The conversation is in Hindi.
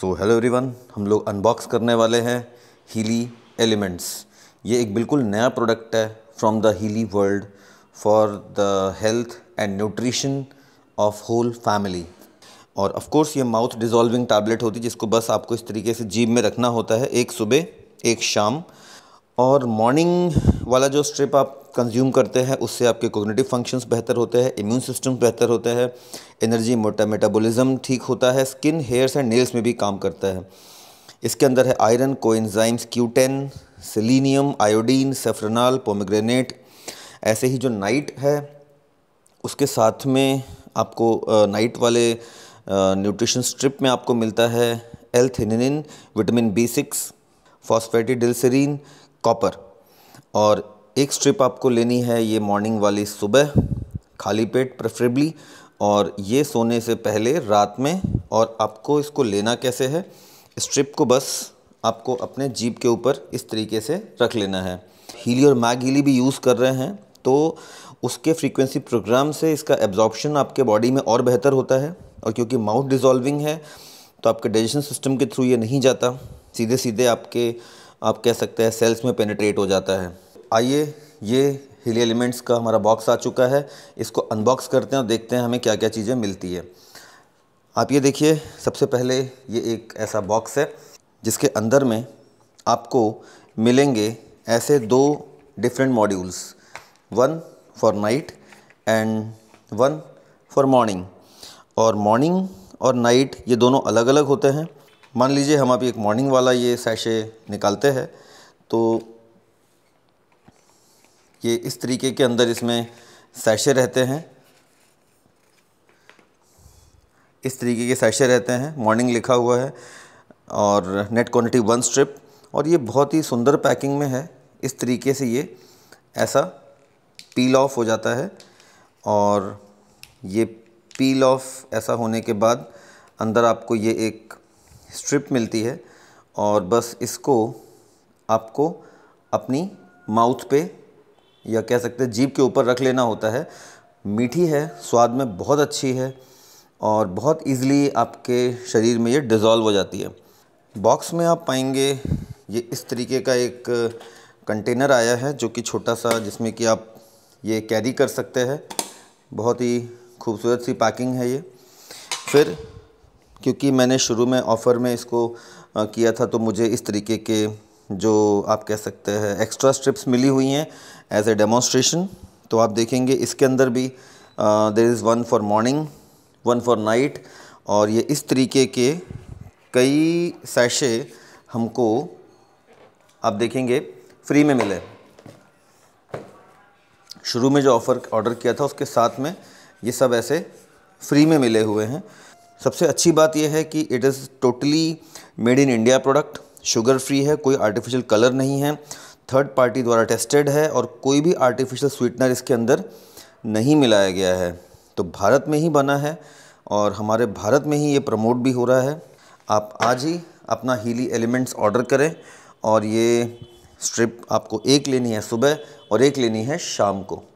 सो हेलो एवरीवन हम लोग अनबॉक्स करने वाले हैं हीली एलिमेंट्स ये एक बिल्कुल नया प्रोडक्ट है from the Healy world for the health and nutrition of whole family और ऑफ कोर्स ये माउथ डिजॉल्विंग टैबलेट होती है जिसको बस आपको इस तरीके से जीब में रखना होता है एक सुबह एक शाम और मॉर्निंग वाला जो स्ट्रिप आप कंज्यूम करते हैं उससे आपके कोग्नेटिव फंक्शंस बेहतर होते हैं इम्यून सिस्टम बेहतर होते हैं एनर्जी मोटा मेटाबॉलिज्म ठीक होता है स्किन हेयर्स एंड नेल्स में भी काम करता है इसके अंदर है iron coenzymes Q ten selenium iodine safranal pomegranate ऐसे ही जो नाइट है उसके साथ में आपको नाइट वाले न्यूट्रिशन स्ट्रिप में आपको मिलता है L theanine vitamin B six phosphatidylserine copper और एक स्ट्रिप आपको लेनी है ये मॉर्निंग वाली सुबह खाली पेट प्रेफरेबली और ये सोने से पहले रात में और आपको इसको लेना कैसे है स्ट्रिप को बस आपको अपने जीप के ऊपर इस तरीके से रख लेना है हीली और मैग हीली भी यूज़ कर रहे हैं तो उसके फ्रीक्वेंसी प्रोग्राम से इसका एब्जॉर्प्शन आपके बॉडी में और बेहतर होता है और क्योंकि माउथ डिजॉल्विंग है तो आपके डाइजेशन सिस्टम के थ्रू ये नहीं जाता सीधे सीधे आपके आप कह सकते हैं सेल्स में पेनिट्रेट हो जाता है आइए ये हिली एलिमेंट्स का हमारा बॉक्स आ चुका है इसको अनबॉक्स करते हैं और देखते हैं हमें क्या क्या चीज़ें मिलती है आप ये देखिए सबसे पहले ये एक ऐसा बॉक्स है जिसके अंदर में आपको मिलेंगे ऐसे दो different modules one for night and one for morning और मॉर्निंग और नाइट ये दोनों अलग अलग होते हैं मान लीजिए हम अभी एक मॉर्निंग वाला ये सैशे निकालते हैं तो ये इस तरीके के अंदर इसमें सैशे रहते हैं इस तरीके के सैशे रहते हैं मॉर्निंग लिखा हुआ है और नेट क्वान्टिटी वन स्ट्रिप और ये बहुत ही सुंदर पैकिंग में है इस तरीके से ये ऐसा पील ऑफ हो जाता है और ये पील ऑफ ऐसा होने के बाद अंदर आपको ये एक स्ट्रिप मिलती है और बस इसको आपको अपनी माउथ पे या कह सकते हैं जीप के ऊपर रख लेना होता है मीठी है स्वाद में बहुत अच्छी है और बहुत इजीली आपके शरीर में ये डिज़ोल्व हो जाती है बॉक्स में आप पाएंगे ये इस तरीके का एक कंटेनर आया है जो कि छोटा सा जिसमें कि आप ये कैरी कर सकते हैं बहुत ही खूबसूरत सी पैकिंग है ये फिर क्योंकि मैंने शुरू में ऑफ़र में इसको किया था तो मुझे इस तरीके के जो आप कह सकते हैं एक्स्ट्रा स्ट्रिप्स मिली हुई हैं एज ए डेमोन्स्ट्रेशन तो आप देखेंगे इसके अंदर भी there is one for morning one for night और ये इस तरीके के कई सैशे हमको आप देखेंगे फ्री में मिले शुरू में जो ऑफ़र ऑर्डर किया था उसके साथ में ये सब ऐसे फ्री में मिले हुए हैं सबसे अच्छी बात यह है कि it is totally made in India product sugar free है कोई आर्टिफिशियल कलर नहीं है थर्ड पार्टी द्वारा टेस्टेड है और कोई भी आर्टिफिशियल स्वीटनर इसके अंदर नहीं मिलाया गया है तो भारत में ही बना है और हमारे भारत में ही ये प्रमोट भी हो रहा है आप आज ही अपना हीली एलिमेंट्स ऑर्डर करें और ये स्ट्रिप आपको एक लेनी है सुबह और एक लेनी है शाम को